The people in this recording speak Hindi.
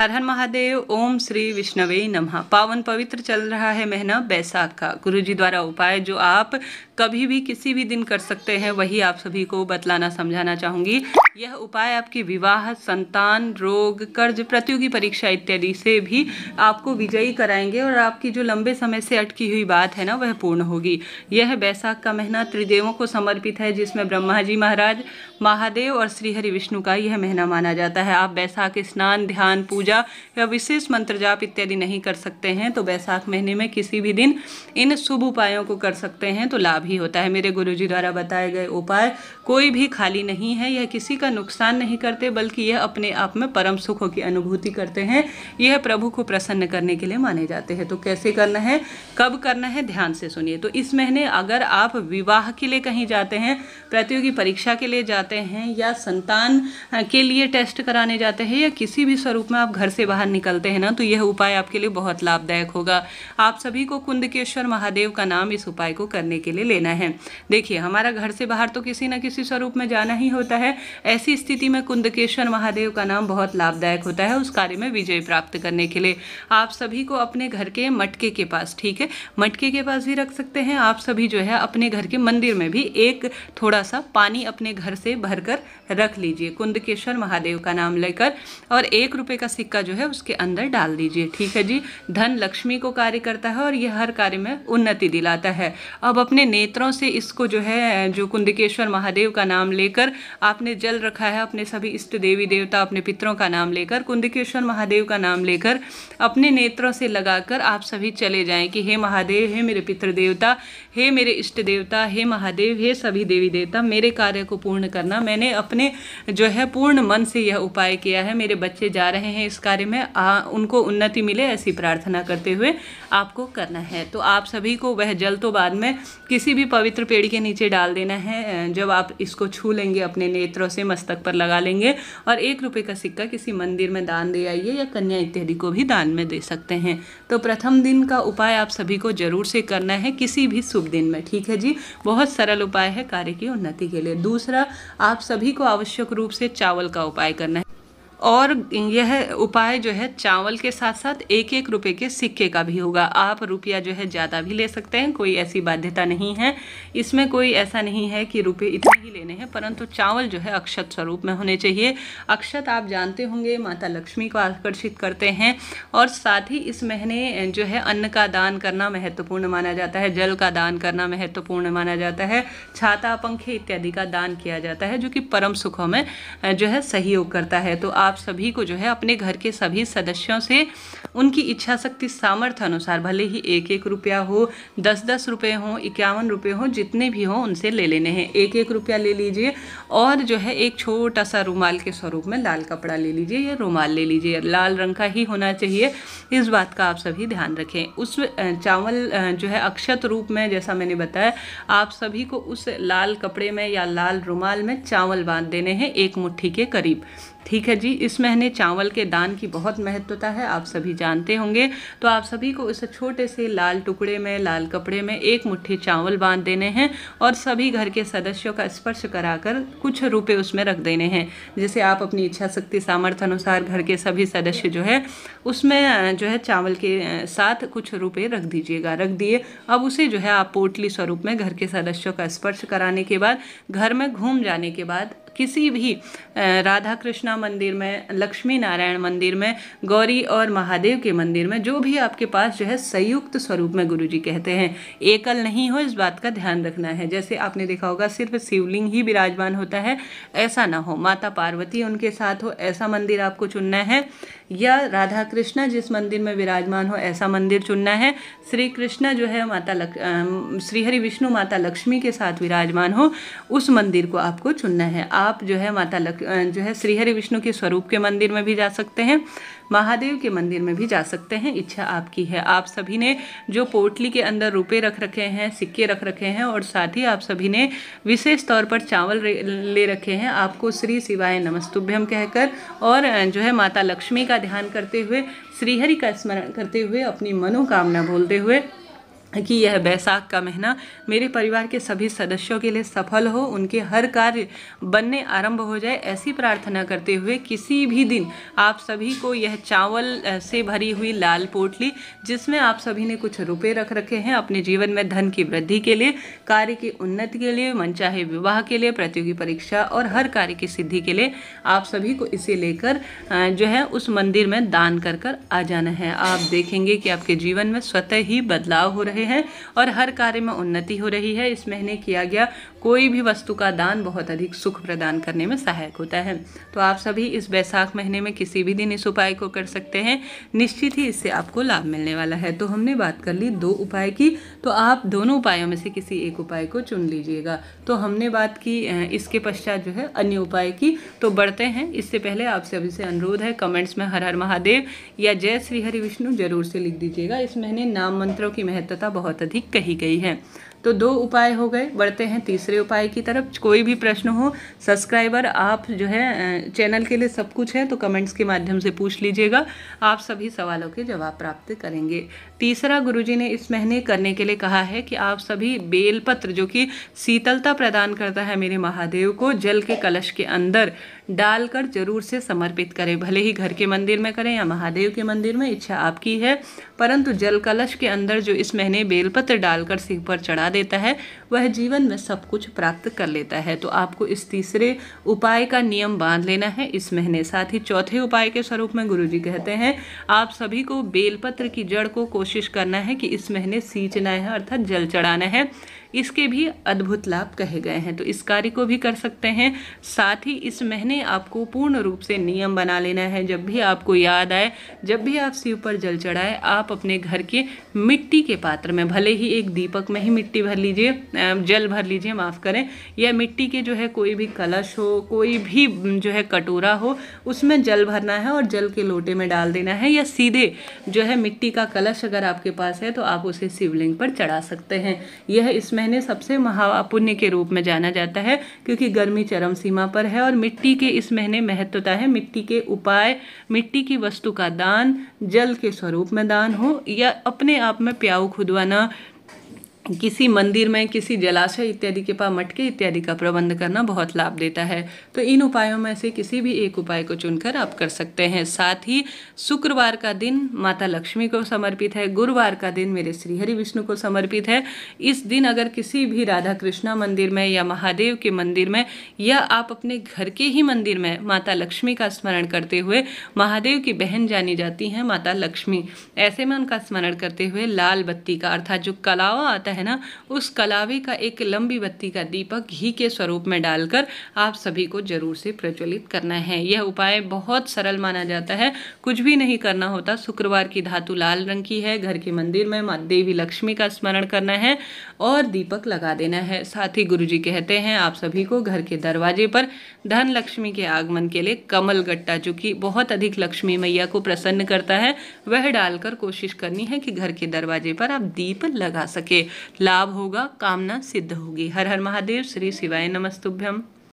हर हर महादेव ओम श्री विष्णवे नमः पावन पवित्र चल रहा है महीना बैसाख का गुरु जी द्वारा उपाय जो आप कभी भी किसी भी दिन कर सकते हैं वही आप सभी को बतलाना समझाना चाहूँगी यह उपाय आपकी विवाह संतान रोग कर्ज प्रतियोगी परीक्षा इत्यादि से भी आपको विजयी कराएंगे और आपकी जो लंबे समय से अटकी हुई बात है ना वह पूर्ण होगी यह बैसाख का महीना त्रिदेवों को समर्पित है जिसमें ब्रह्मा जी महाराज महादेव और श्रीहरि विष्णु का यह महीना माना जाता है आप बैसाख स्नान ध्यान पूजा या विशेष मंत्र जाप इत्यादि नहीं कर सकते हैं तो बैसाख महीने में किसी भी दिन इन शुभ उपायों को कर सकते हैं तो लाभ ही होता है मेरे गुरुजी द्वारा बताए गए उपाय कोई भी खाली नहीं है यह किसी का नुकसान नहीं करते बल्कि यह अपने आप में परम सुखों की अनुभूति करते हैं यह प्रभु को प्रसन्न करने के लिए माने जाते हैं तो कैसे करना है कब करना है ध्यान से सुनिए तो इस महीने अगर आप विवाह के लिए कहीं जाते हैं प्रतियोगी परीक्षा के लिए जाते हैं या संतान के लिए टेस्ट कराने जाते हैं या किसी भी स्वरूप में आप घर से बाहर निकलते हैं ना तो यह उपाय आपके लिए बहुत लाभदायक होगा आप सभी को कुंदकेश्वर महादेव का नाम इस उपाय को करने के लिए ले लेना है देखिए हमारा घर से बाहर तो किसी न किसी स्वरूप में जाना ही होता है ऐसी स्थिति में कुंदकेश्वर महादेव का नाम बहुत लाभदायक होता है उस कार्य में विजय प्राप्त करने के लिए आप सभी को अपने घर के मटके के पास ठीक है मटके के पास भी रख सकते हैं आप सभी जो है अपने घर के मंदिर में भी एक थोड़ा सा पानी अपने घर से भरकर रख लीजिए कुंदकेश्वर महादेव का नाम लेकर और एक रुपए का सिक्का जो है उसके अंदर डाल दीजिए ठीक है जी धन लक्ष्मी को कार्य करता है और यह हर कार्य में उन्नति दिलाता है अब अपने नेत्र नेत्रों से इसको जो है जो कुंदकेश्वर महादेव का नाम लेकर आपने जल रखा है अपने सभी इष्ट देवी देवता अपने पितरों का नाम लेकर कुंदकेश्वर महादेव का नाम लेकर अपने नेत्रों से लगाकर आप सभी चले जाएं कि हे महादेव हे मेरे पितृ देवता हे मेरे इष्ट देवता हे महादेव हे सभी देवी देवता मेरे कार्य को पूर्ण करना मैंने अपने जो है पूर्ण मन से यह उपाय किया है मेरे बच्चे जा रहे हैं इस कार्य में आ, उनको उन्नति मिले ऐसी प्रार्थना करते हुए आपको करना है तो आप सभी को वह जल तो बाद में किसी किसी भी पवित्र पेड़ के नीचे डाल देना है जब आप इसको छू लेंगे अपने नेत्रों से मस्तक पर लगा लेंगे और एक रुपये का सिक्का किसी मंदिर में दान दे आइए या कन्या इत्यादि को भी दान में दे सकते हैं तो प्रथम दिन का उपाय आप सभी को जरूर से करना है किसी भी शुभ दिन में ठीक है जी बहुत सरल उपाय है कार्य की उन्नति के लिए दूसरा आप सभी को आवश्यक रूप से चावल का उपाय करना है और यह उपाय जो है चावल के साथ साथ एक एक रुपये के सिक्के का भी होगा आप रुपया जो है ज़्यादा भी ले सकते हैं कोई ऐसी बाध्यता नहीं है इसमें कोई ऐसा नहीं है कि रुपये इतने ही लेने हैं परंतु चावल जो है अक्षत स्वरूप में होने चाहिए अक्षत आप जानते होंगे माता लक्ष्मी को आकर्षित करते हैं और साथ ही इस महीने जो है अन्न का दान करना महत्वपूर्ण माना जाता है जल का दान करना महत्वपूर्ण माना जाता है छाता पंखे इत्यादि का दान किया जाता है जो कि परम सुखों में जो है सहयोग करता है तो आप आप सभी को जो है अपने घर के सभी सदस्यों से उनकी इच्छा शक्ति सामर्थ्य अनुसार भले ही एक एक रुपया हो दस दस रुपये हों इक्यावन रुपये हों जितने भी हों उनसे ले लेने हैं एक एक रुपया ले लीजिए और जो है एक छोटा सा रूमाल के स्वरूप में लाल कपड़ा ले लीजिए या रूमाल ले लीजिए लाल रंग का ही होना चाहिए इस बात का आप सभी ध्यान रखें उस चावल जो है अक्षत रूप में जैसा मैंने बताया आप सभी को उस लाल कपड़े में या लाल रुमाल में चावल बांध देने हैं एक मुट्ठी के करीब ठीक है जी इस महीने चावल के दान की बहुत महत्वता है आप सभी जानते होंगे तो आप सभी को इस छोटे से लाल टुकड़े में लाल कपड़े में एक मुट्ठी चावल बांध देने हैं और सभी घर के सदस्यों का स्पर्श कराकर कुछ रुपये उसमें रख देने हैं जिसे आप अपनी इच्छा शक्ति सामर्थ्य अनुसार घर के सभी सदस्य जो है उसमें जो है चावल के साथ कुछ रुपये रख दीजिएगा रख दिए अब उसे जो है आप पोटली स्वरूप में घर के सदस्यों का स्पर्श कराने के बाद घर में घूम जाने के बाद किसी भी राधा कृष्णा मंदिर में लक्ष्मी नारायण मंदिर में गौरी और महादेव के मंदिर में जो भी आपके पास जो है संयुक्त स्वरूप में गुरु जी कहते हैं एकल नहीं हो इस बात का ध्यान रखना है जैसे आपने देखा होगा सिर्फ शिवलिंग ही विराजमान होता है ऐसा ना हो माता पार्वती उनके साथ हो ऐसा मंदिर आपको चुनना है या राधा कृष्णा जिस मंदिर में विराजमान हो ऐसा मंदिर चुनना है श्री कृष्णा जो है माता लक श्री हरि विष्णु माता लक्ष्मी के साथ विराजमान हो उस मंदिर को आपको चुनना है आप आप जो है माता लक जो है श्रीहरि विष्णु के स्वरूप के मंदिर में भी जा सकते हैं महादेव के मंदिर में भी जा सकते हैं इच्छा आपकी है आप सभी ने जो पोटली के अंदर रुपए रख रखे हैं सिक्के रख रखे हैं और साथ ही आप सभी ने विशेष तौर पर चावल ले रखे हैं आपको श्री शिवाय नमस्तुभ्यम कहकर और जो है माता लक्ष्मी का ध्यान करते हुए श्रीहरि का स्मरण करते हुए अपनी मनोकामना बोलते हुए कि यह बैसाख का महीना मेरे परिवार के सभी सदस्यों के लिए सफल हो उनके हर कार्य बनने आरंभ हो जाए ऐसी प्रार्थना करते हुए किसी भी दिन आप सभी को यह चावल से भरी हुई लाल पोटली जिसमें आप सभी ने कुछ रुपए रख रखे हैं अपने जीवन में धन की वृद्धि के लिए कार्य की उन्नति के लिए मनचाहे विवाह के लिए प्रतियोगी परीक्षा और हर कार्य की सिद्धि के लिए आप सभी को इसे लेकर जो है उस मंदिर में दान कर कर आ जाना है आप देखेंगे कि आपके जीवन में स्वतः ही बदलाव हो रहे रहे हैं और हर कार्य में उन्नति हो रही है इस महीने किया गया कोई भी वस्तु का दान बहुत अधिक सुख प्रदान करने में सहायक होता है तो आप सभी इस बैसाख महीने में किसी भी दिन इस उपाय को कर सकते हैं निश्चित ही इससे आपको लाभ मिलने वाला है तो हमने बात कर ली दो उपाय की तो आप दोनों उपायों में से किसी एक उपाय को चुन लीजिएगा तो हमने बात की इसके पश्चात जो है अन्य उपाय की तो बढ़ते हैं इससे पहले आप सभी से अनुरोध है कमेंट्स में हर हर महादेव या जय श्री हरि विष्णु जरूर से लिख दीजिएगा इस महीने नाम मंत्रों की महत्ता बहुत अधिक कही गई है तो दो उपाय हो गए बढ़ते हैं तीसरे उपाय की तरफ कोई भी प्रश्न हो सब्सक्राइबर आप जो है चैनल के लिए सब कुछ है तो कमेंट्स के माध्यम से पूछ लीजिएगा आप सभी सवालों के जवाब प्राप्त करेंगे तीसरा गुरुजी ने इस महीने करने के लिए कहा है कि आप सभी बेलपत्र जो कि शीतलता प्रदान करता है मेरे महादेव को जल के कलश के अंदर डालकर जरूर से समर्पित करें भले ही घर के मंदिर में करें या महादेव के मंदिर में इच्छा आपकी है परंतु जल कलश के अंदर जो इस महीने बेलपत्र डालकर सिर पर चढ़ा देता है वह जीवन में सब कुछ प्राप्त कर लेता है तो आपको इस तीसरे उपाय का नियम बांध लेना है इस महीने साथ ही चौथे उपाय के स्वरूप में गुरु जी कहते हैं आप सभी को बेलपत्र की जड़ को कोशिश करना है कि इस महीने सींचना है अर्थात जल चढ़ाना है इसके भी अद्भुत लाभ कहे गए हैं तो इस कार्य को भी कर सकते हैं साथ ही इस महीने आपको पूर्ण रूप से नियम बना लेना है जब भी आपको याद आए जब भी आप शिव पर जल चढ़ाए आप अपने घर के मिट्टी के पात्र में भले ही एक दीपक में ही मिट्टी भर लीजिए जल भर लीजिए माफ़ करें या मिट्टी के जो है कोई भी कलश हो कोई भी जो है कटोरा हो उसमें जल भरना है और जल के लोटे में डाल देना है या सीधे जो है मिट्टी का कलश अगर आपके पास है तो आप उसे शिवलिंग पर चढ़ा सकते हैं यह इसमें महीने सबसे महापुण्य के रूप में जाना जाता है क्योंकि गर्मी चरम सीमा पर है और मिट्टी के इस महीने महत्वता है मिट्टी के उपाय मिट्टी की वस्तु का दान जल के स्वरूप में दान हो या अपने आप में प्याऊ खुदवाना किसी मंदिर में किसी जलाशय इत्यादि के पास मटके इत्यादि का प्रबंध करना बहुत लाभ देता है तो इन उपायों में से किसी भी एक उपाय को चुनकर आप कर सकते हैं साथ ही शुक्रवार का दिन माता लक्ष्मी को समर्पित है गुरुवार का दिन मेरे श्रीहरि विष्णु को समर्पित है इस दिन अगर किसी भी राधा कृष्णा मंदिर में या महादेव के मंदिर में या आप अपने घर के ही मंदिर में माता लक्ष्मी का स्मरण करते हुए महादेव की बहन जानी जाती हैं माता लक्ष्मी ऐसे में उनका स्मरण करते हुए लाल बत्ती का अर्थात जो कलावा आता है है ना उस कलावे का एक लंबी बत्ती का दीपक घी के स्वरूप में डालकर आप सभी को जरूर से प्रज्वलित करना है यह उपाय बहुत सरल माना जाता है कुछ भी नहीं करना होता शुक्रवार की धातु लाल रंग की है घर के मंदिर में माँ देवी लक्ष्मी का स्मरण करना है और दीपक लगा देना है साथ ही गुरु जी कहते हैं आप सभी को घर के दरवाजे पर धन लक्ष्मी के आगमन के लिए कमल गट्टा जो कि बहुत अधिक लक्ष्मी मैया को प्रसन्न करता है वह डालकर कोशिश करनी है कि घर के दरवाजे पर आप दीप लगा सके लाभ होगा कामना सिद्ध होगी हर हर महादेव श्री शिवाय नमस्तुभ्यम